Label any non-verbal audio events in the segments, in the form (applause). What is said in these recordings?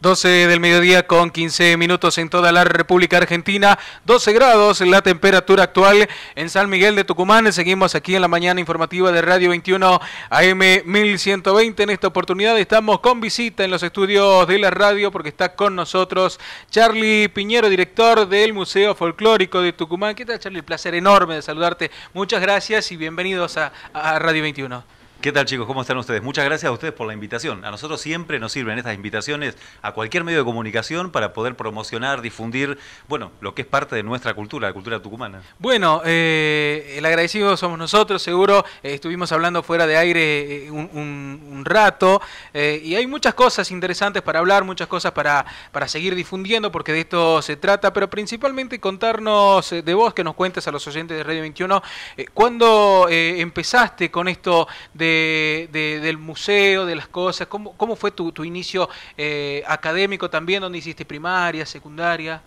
12 del mediodía con 15 minutos en toda la República Argentina, 12 grados la temperatura actual en San Miguel de Tucumán. Seguimos aquí en la mañana informativa de Radio 21 AM 1120. En esta oportunidad estamos con visita en los estudios de la radio porque está con nosotros Charlie Piñero, director del Museo Folclórico de Tucumán. ¿Qué tal, Charlie? El placer enorme de saludarte. Muchas gracias y bienvenidos a Radio 21. ¿Qué tal chicos? ¿Cómo están ustedes? Muchas gracias a ustedes por la invitación. A nosotros siempre nos sirven estas invitaciones a cualquier medio de comunicación para poder promocionar, difundir, bueno, lo que es parte de nuestra cultura, la cultura tucumana. Bueno, eh, el agradecido somos nosotros, seguro eh, estuvimos hablando fuera de aire eh, un, rato y hay muchas cosas interesantes para hablar, muchas cosas para, para seguir difundiendo porque de esto se trata, pero principalmente contarnos de vos, que nos cuentes a los oyentes de Radio 21, cuándo empezaste con esto de del museo, de las cosas? ¿Cómo, fue tu, inicio eh, académico también? donde hiciste primaria, secundaria?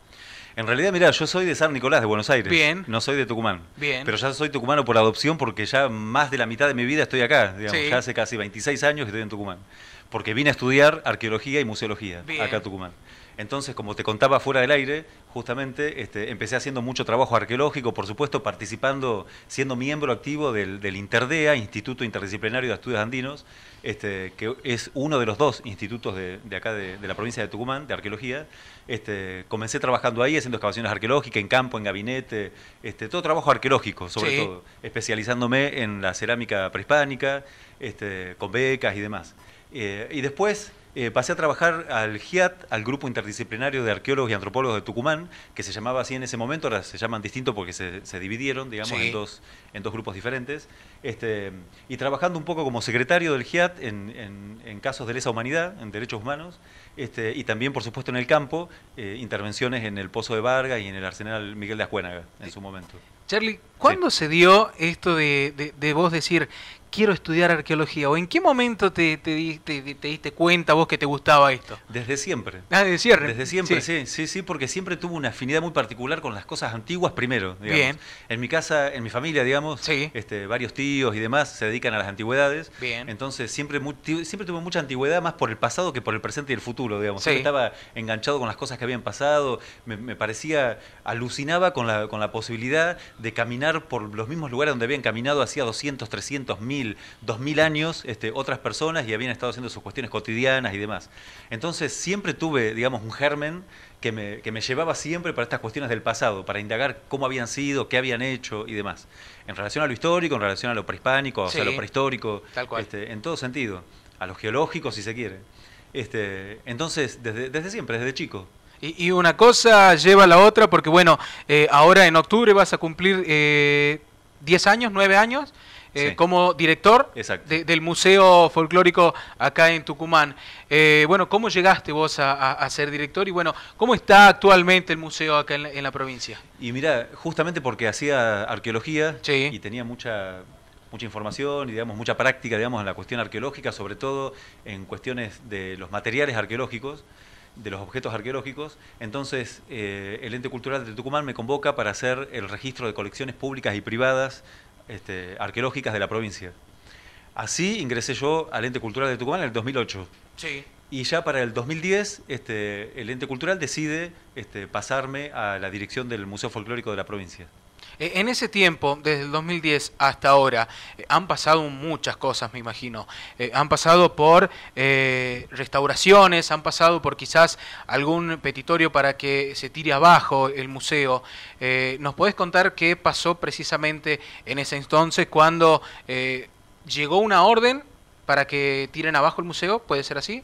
En realidad, mira, yo soy de San Nicolás, de Buenos Aires. Bien. No soy de Tucumán. Bien. Pero ya soy tucumano por adopción porque ya más de la mitad de mi vida estoy acá. Digamos, Ya hace casi 26 años que estoy en Tucumán. Porque vine a estudiar arqueología y museología acá a Tucumán. Entonces, como te contaba fuera del aire, justamente este, empecé haciendo mucho trabajo arqueológico, por supuesto, participando, siendo miembro activo del, INTERDEA, Instituto Interdisciplinario de Estudios Andinos, este, que es uno de los dos institutos de, acá de, la provincia de Tucumán, de arqueología. Este, comencé trabajando ahí, haciendo excavaciones arqueológicas, en campo, en gabinete, todo trabajo arqueológico, sobre todo, especializándome en la cerámica prehispánica, con becas y demás. Eh, y después eh, pasé a trabajar al GIAT, al Grupo Interdisciplinario de Arqueólogos y Antropólogos de Tucumán, que se llamaba así en ese momento, ahora se llaman distinto porque se, dividieron, digamos, en, dos, en dos grupos diferentes. Este, y trabajando un poco como secretario del GIAT en, casos de lesa humanidad, en derechos humanos, este, y también, por supuesto, en el campo, eh, intervenciones en el Pozo de Vargas y en el Arsenal Miguel de Ascuénaga en eh, su momento. Charlie, ¿Cuándo se dio esto de, vos decir, quiero estudiar arqueología? ¿O en qué momento te, te, te, diste cuenta vos que te gustaba esto? Desde siempre. Ah, desde siempre. Desde siempre, sí. sí, sí, porque siempre tuve una afinidad muy particular con las cosas antiguas primero. Digamos. Bien. En mi casa, en mi familia, digamos, este, varios tíos y demás se dedican a las antigüedades. Bien. Entonces siempre, siempre tuve mucha antigüedad más por el pasado que por el presente y el futuro, digamos. estaba enganchado con las cosas que habían pasado. Me, me parecía, alucinaba con la, con la posibilidad de caminar por los mismos lugares donde habían caminado hacía 200, 300, 1000, 2000 años este, otras personas y habían estado haciendo sus cuestiones cotidianas y demás. Entonces siempre tuve, digamos, un germen que me, que me, llevaba siempre para estas cuestiones del pasado, para indagar cómo habían sido, qué habían hecho y demás. En relación a lo histórico, en relación a lo prehispánico, o sea, a lo prehistórico, tal cual. Este, en todo sentido, a lo geológico si se quiere. Este, entonces, desde, desde siempre, desde chico. Y, una cosa lleva a la otra, porque bueno, eh, ahora en octubre vas a cumplir eh, 10 años, 9 años. Eh, como director del Museo Folclórico acá en Tucumán. Eh, bueno, ¿cómo llegaste vos a, ser director y bueno, cómo está actualmente el museo acá en la, provincia? Y mira, justamente porque hacía arqueología y tenía mucha mucha información y digamos mucha práctica digamos en la cuestión arqueológica sobre todo en cuestiones de los materiales arqueológicos de los objetos arqueológicos. Entonces, eh, el ente cultural de Tucumán me convoca para hacer el registro de colecciones públicas y privadas este, arqueológicas de la provincia. Así ingresé yo al ente cultural de Tucumán en el 2008. Y ya para el 2010, este, el ente cultural decide este, pasarme a la dirección del Museo Folclórico de la provincia. Eh, en ese tiempo, desde el 2010 hasta ahora, eh, han pasado muchas cosas, me imagino. Eh, han pasado por restauraciones, han pasado por quizás algún petitorio para que se tire abajo el museo. ¿Nos podés contar qué pasó precisamente en ese entonces cuando llegó una orden para que tiren abajo el museo, ¿puede ser así?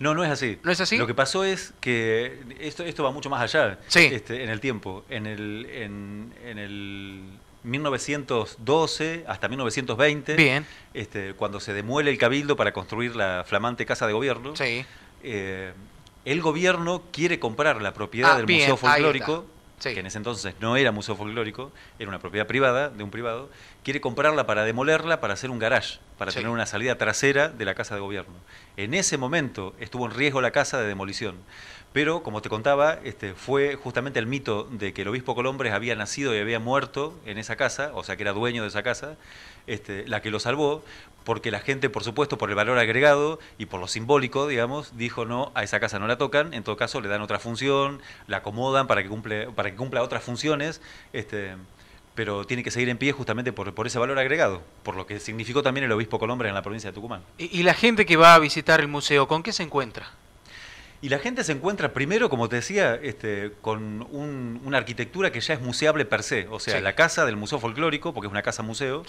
No, no es así. ¿No es así? Lo que pasó es que esto, esto va mucho más allá este, en el tiempo. En el, en, el 1912 hasta 1920, Bien. Este, cuando se demuele el cabildo para construir la flamante casa de gobierno, sí. Eh, el gobierno quiere comprar la propiedad ah, del Museo Folclórico, que en ese entonces no era Museo Folclórico, era una propiedad privada de un privado, quiere comprarla para demolerla para hacer un garage para tener una salida trasera de la Casa de Gobierno. En ese momento estuvo en riesgo la Casa de demolición. Pero, como te contaba, este, fue justamente el mito de que el obispo Colombres había nacido y había muerto en esa casa, o sea que era dueño de esa casa, este, la que lo salvó, porque la gente, por supuesto, por el valor agregado y por lo simbólico, digamos, dijo no, a esa casa no la tocan, en todo caso le dan otra función, la acomodan para que, para que cumpla otras funciones. Este, pero tiene que seguir en pie justamente por, por, ese valor agregado, por lo que significó también el obispo Colombre en la provincia de Tucumán. ¿Y, la gente que va a visitar el museo, con qué se encuentra? Y la gente se encuentra primero, como te decía, este, con una arquitectura que ya es museable per se, o sea, la casa del Museo Folclórico, porque es una casa museo,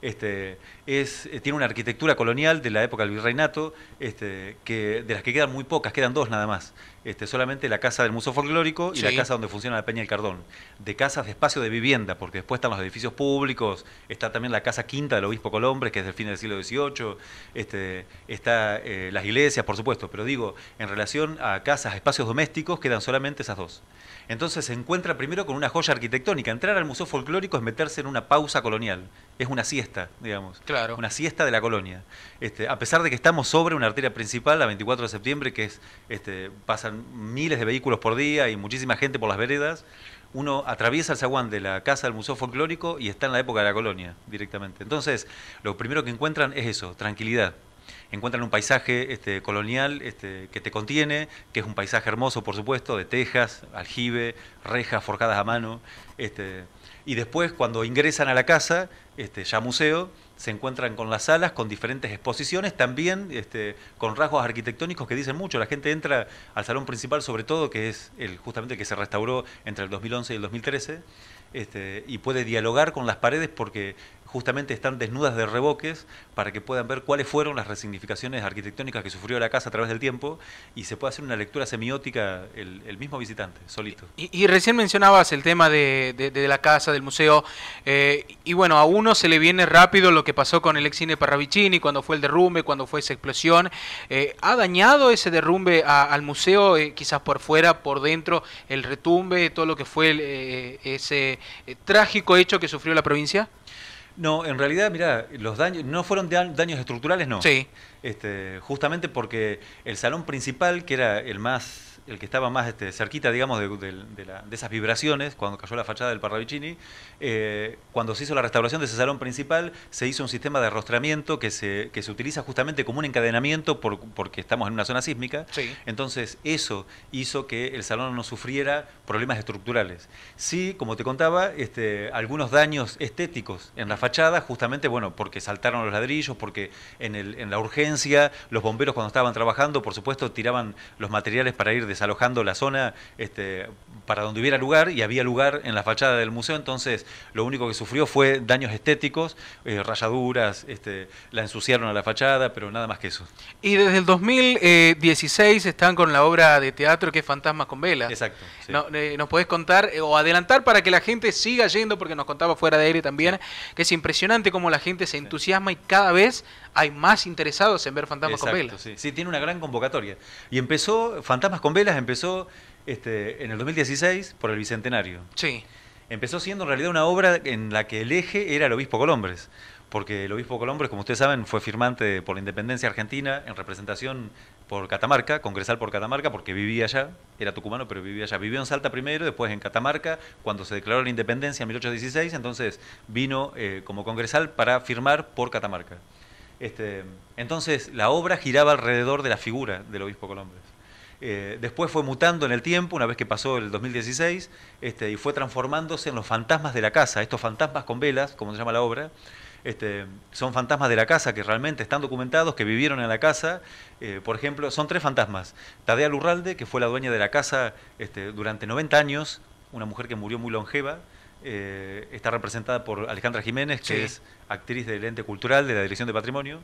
este, es, eh, tiene una arquitectura colonial de la época del virreinato, este, que, de las que quedan muy pocas, quedan dos nada más. Este, solamente la casa del Museo Folclórico y la casa donde funciona la Peña del Cardón. De casas de espacio de vivienda, porque después están los edificios públicos, está también la casa quinta del Obispo Colombre, que es del fin del siglo XVIII, este, está eh, las iglesias, por supuesto, pero digo, en relación a casas, espacios domésticos, quedan solamente esas dos. Entonces se encuentra primero con una joya arquitectónica. Entrar al Museo Folclórico es meterse en una pausa colonial. Es una siesta, digamos. Claro. Una siesta de la colonia. Este, a pesar de que estamos sobre una arteria principal, la 24 de septiembre, que es, este, pasan miles de vehículos por día y muchísima gente por las veredas, uno atraviesa el zaguán de la casa del Museo Folclórico y está en la época de la colonia directamente. Entonces, lo primero que encuentran es eso, tranquilidad. Encuentran un paisaje este, colonial este, que te contiene, que es un paisaje hermoso, por supuesto, de tejas, aljibe, rejas forjadas a mano. Este, y después, cuando ingresan a la casa, ya museo, se encuentran con las salas, con diferentes exposiciones, también este, con rasgos arquitectónicos que dicen mucho. La gente entra al salón principal, sobre todo, que es el, justamente el que se restauró entre el 2011 y el 2013, este, y puede dialogar con las paredes porque justamente están desnudas de reboques para que puedan ver cuáles fueron las resignificaciones arquitectónicas que sufrió la casa a través del tiempo y se puede hacer una lectura semiótica el, mismo visitante, solito. Y, recién mencionabas el tema de, la casa, del museo, eh, y bueno, a uno se le viene rápido lo que pasó con el ex cine Parravicini, cuando fue el derrumbe, cuando fue esa explosión. Eh, ¿Ha dañado ese derrumbe al museo, eh, quizás por fuera, por dentro, el retumbe, todo lo que fue ese trágico hecho que sufrió la provincia? No, en realidad, mira, los daños no fueron daños estructurales, no. Sí. Este, justamente porque el salón principal, que era el más el que estaba más este, cerquita, digamos, de, esas vibraciones, cuando cayó la fachada del Parravicini, eh, cuando se hizo la restauración de ese salón principal, se hizo un sistema de arrostramiento que se, utiliza justamente como un encadenamiento porque estamos en una zona sísmica. Entonces, eso hizo que el salón no sufriera problemas estructurales. Sí, como te contaba, este, algunos daños estéticos en la fachada, justamente, bueno, porque saltaron los ladrillos, porque en, en la urgencia, los bomberos cuando estaban trabajando, por supuesto, tiraban los materiales para ir de desalojando la zona, este, para donde hubiera lugar y había lugar en la fachada del museo, entonces lo único que sufrió fue daños estéticos, eh, rayaduras, este, la ensuciaron a la fachada, pero nada más que eso. Y desde el 2016 están con la obra de teatro que es Fantasmas con velas. Exacto. Eh, nos podés contar eh, o adelantar para que la gente siga yendo, porque nos contaba fuera de aire también, que es impresionante cómo la gente se entusiasma y cada vez hay más interesados en ver Fantasmas con velas. sí, tiene una gran convocatoria. Y empezó, Fantasmas con Velas empezó este, en el 2016 por el Bicentenario. Sí. Empezó siendo en realidad una obra en la que el eje era el obispo Colombres, porque el obispo Colombres, como ustedes saben, fue firmante por la independencia argentina en representación por Catamarca, congresal por Catamarca, porque vivía allá, era tucumano, pero vivía allá. Vivió en Salta primero, después en Catamarca, cuando se declaró la independencia en 1816, entonces vino eh, como congresal para firmar por Catamarca. Este, entonces la obra giraba alrededor de la figura del obispo Colombres. Eh, después fue mutando en el tiempo, una vez que pasó el 2016, este, y fue transformándose en los fantasmas de la casa, estos fantasmas con velas, como se llama la obra. Este, son fantasmas de la casa que realmente están documentados, que vivieron en la casa. Eh, por ejemplo, son tres fantasmas. Tadea Lurralde, que fue la dueña de la casa este, durante 90 años, una mujer que murió muy longeva, eh, está representada por Alejandra Jiménez, que es actriz del ente cultural de la Dirección de Patrimonio.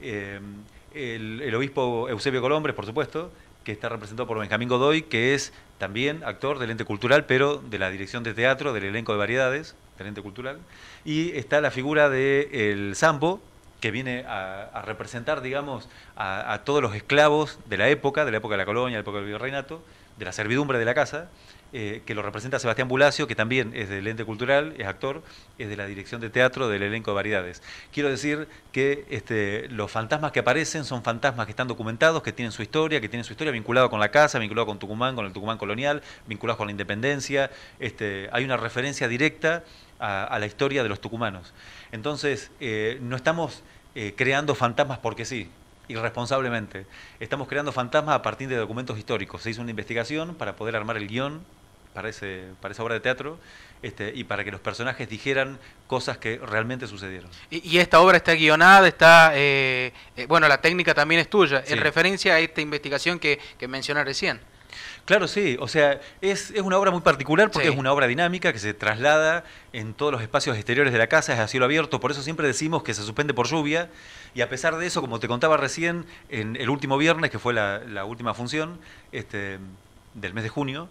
el, obispo Eusebio Colombres, por supuesto, que está representado por Benjamín Godoy, que es también actor del ente cultural, pero de la dirección de teatro, del elenco de variedades, del ente cultural. Y está la figura del el Sambo, que viene a, representar, digamos, a, a, todos los esclavos de la época, de la época de la colonia, de la época del virreinato, de la servidumbre de la casa, eh, que lo representa Sebastián Bulacio, que también es del ente cultural, es actor, es de la dirección de teatro del elenco de variedades. Quiero decir que este, los fantasmas que aparecen son fantasmas que están documentados, que tienen su historia, que tienen su historia vinculada con la casa, vinculada con Tucumán, con el Tucumán colonial, vinculada con la independencia. Este, hay una referencia directa a, la historia de los tucumanos. Entonces, eh, no estamos eh, creando fantasmas porque sí, irresponsablemente. Estamos creando fantasmas a partir de documentos históricos. Se hizo una investigación para poder armar el guión para, esa obra de teatro este, y para que los personajes dijeran cosas que realmente sucedieron. Y, esta obra está guionada, está, eh, eh, bueno, la técnica también es tuya, en referencia a esta investigación que, que recién. Claro, sí, o sea, es, una obra muy particular porque es una obra dinámica que se traslada en todos los espacios exteriores de la casa, es a cielo abierto, por eso siempre decimos que se suspende por lluvia y a pesar de eso, como te contaba recién, en el último viernes, que fue la, última función este, del mes de junio,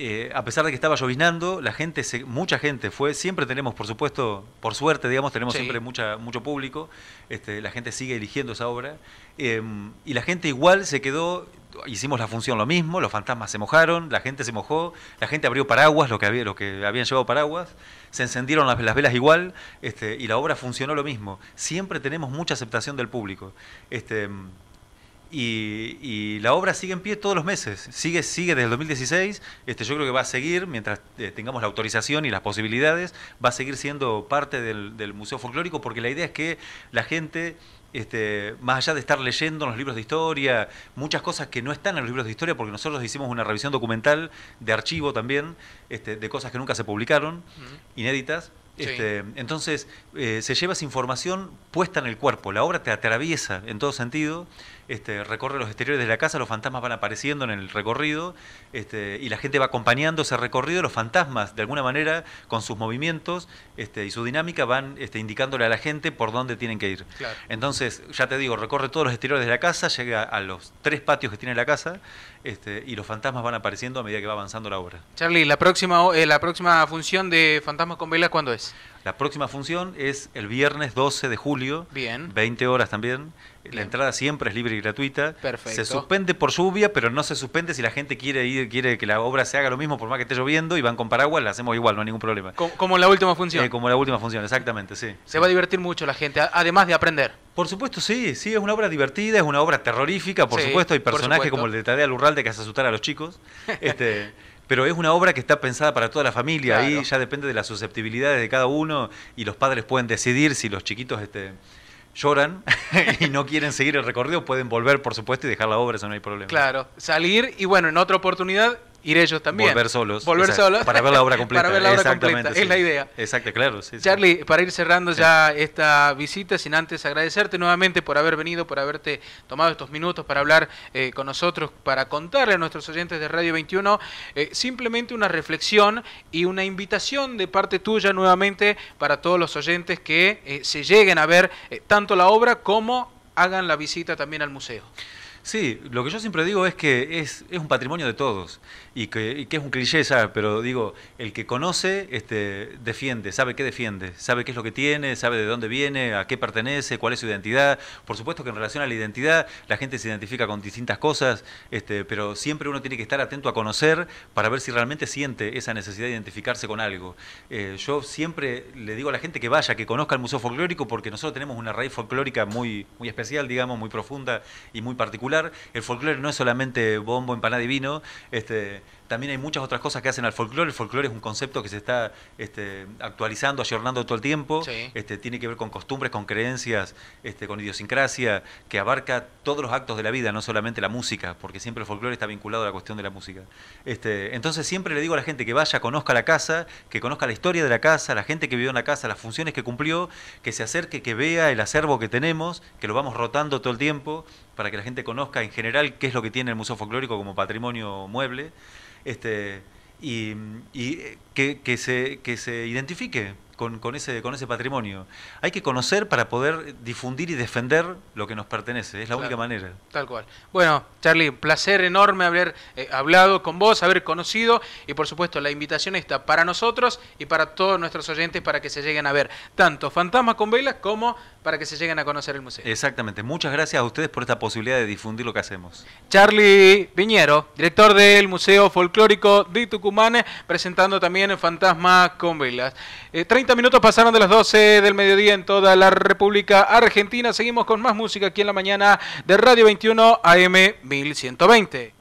eh, a pesar de que estaba lloviznando, la gente, se, mucha gente fue, siempre tenemos, por supuesto, por suerte, digamos, tenemos siempre mucho público, este, la gente sigue eligiendo esa obra, em, y la gente igual se quedó, hicimos la función lo mismo, los fantasmas se mojaron, la gente se mojó, la gente abrió paraguas, lo que, había, lo que habían llevado paraguas, se encendieron las, velas igual, este, y la obra funcionó lo mismo. Siempre tenemos mucha aceptación del público. Este, y, la obra sigue en pie todos los meses, sigue, sigue desde el 2016, este, yo creo que va a seguir, mientras eh, tengamos la autorización y las posibilidades, va a seguir siendo parte del, Museo Folclórico, porque la idea es que la gente, este, más allá de estar leyendo los libros de historia, muchas cosas que no están en los libros de historia, porque nosotros hicimos una revisión documental de archivo también, este, de cosas que nunca se publicaron, inéditas, este, Entonces, eh, se lleva esa información puesta en el cuerpo, la obra te atraviesa en todo sentido. Este, recorre los exteriores de la casa, los fantasmas van apareciendo en el recorrido este, y la gente va acompañando ese recorrido, los fantasmas de alguna manera con sus movimientos este, y su dinámica van este, indicándole a la gente por dónde tienen que ir. Entonces, ya te digo, recorre todos los exteriores de la casa, llega a los tres patios que tiene la casa y los fantasmas van apareciendo a medida que va avanzando la obra. Charlie, la próxima, eh, la próxima función de Fantasmas con Velas, ¿cuándo es? La próxima función es el viernes 12 de julio, Bien. 20 horas también, la entrada siempre es libre y gratuita. Perfecto. Se suspende por lluvia, pero no se suspende si la gente quiere ir, quiere que la obra se haga lo mismo por más que esté lloviendo y van con paraguas, la hacemos igual, no hay ningún problema. Como, la última función. Eh, como la última función, exactamente, sí. Se va a divertir mucho la gente, además de aprender. Por supuesto, sí, sí, es una obra divertida, es una obra terrorífica, por supuesto, hay personajes como el de Tadea Lurralde que hace asustar a los chicos. (laughs) este, pero es una obra que está pensada para toda la familia, ahí ya depende de las susceptibilidades de cada uno y los padres pueden decidir si los chiquitos este, lloran (laughs) y no quieren seguir el recorrido, pueden volver, por supuesto, y dejar la obra, eso no hay problema. Claro, salir y bueno, en otra oportunidad ir ellos también. Volver solos. Volver solos. Para ver la obra (laughs) completa. es la idea. Exacto, claro. Charlie, para ir cerrando ya esta visita, sin antes agradecerte nuevamente por haber venido, por haberte tomado estos minutos para hablar eh, con nosotros, para contarle a nuestros oyentes de Radio 21, eh, simplemente una reflexión y una invitación de parte tuya nuevamente para todos los oyentes que eh, se lleguen a ver tanto la obra como hagan la visita también al museo. Sí, lo que yo siempre digo es que es, un patrimonio de todos y que, es un cliché, pero digo, el que conoce este, defiende, sabe qué defiende, sabe qué es lo que tiene, sabe de dónde viene, a qué pertenece, cuál es su identidad. Por supuesto que en relación a la identidad la gente se identifica con distintas cosas, este, pero siempre uno tiene que estar atento a conocer para ver si realmente siente esa necesidad de identificarse con algo. Eh, yo siempre le digo a la gente que vaya, que conozca el Museo Folclórico porque nosotros tenemos una raíz folclórica muy, muy especial, digamos, muy profunda y muy particular el folclore no es solamente bombo, empanada y vino, este, también hay muchas otras cosas que hacen al folclore. El folclore es un concepto que se está este, actualizando, ayornando todo el tiempo. Este, tiene que ver con costumbres, con creencias, este, con idiosincrasia, que abarca todos los actos de la vida, no solamente la música, porque siempre el folclore está vinculado a la cuestión de la música. entonces siempre le digo a la gente que vaya, conozca la casa, que conozca la historia de la casa, la gente que vivió en la casa, las funciones que cumplió, que se acerque, que vea el acervo que tenemos, que lo vamos rotando todo el tiempo para que la gente conozca en general qué es lo que tiene el Museo Folclórico como patrimonio mueble, este, y, eh, que, que, se, que se identifique, con, ese, con ese patrimonio. Hay que conocer para poder difundir y defender lo que nos pertenece, es la única manera. Tal cual. Bueno, Charlie, placer enorme haber eh, hablado con vos, haber conocido y por supuesto la invitación está para nosotros y para todos nuestros oyentes para que se lleguen a ver tanto Fantasmas con Velas como para que se lleguen a conocer el museo. Exactamente, muchas gracias a ustedes por esta posibilidad de difundir lo que hacemos. Charlie Piñero, director del Museo Folclórico de Tucumán, presentando también Fantasmas con Velas. Eh, minutos pasaron de las 12 del mediodía en toda la República Argentina. Seguimos con más música aquí en la mañana de Radio 21 AM 1120.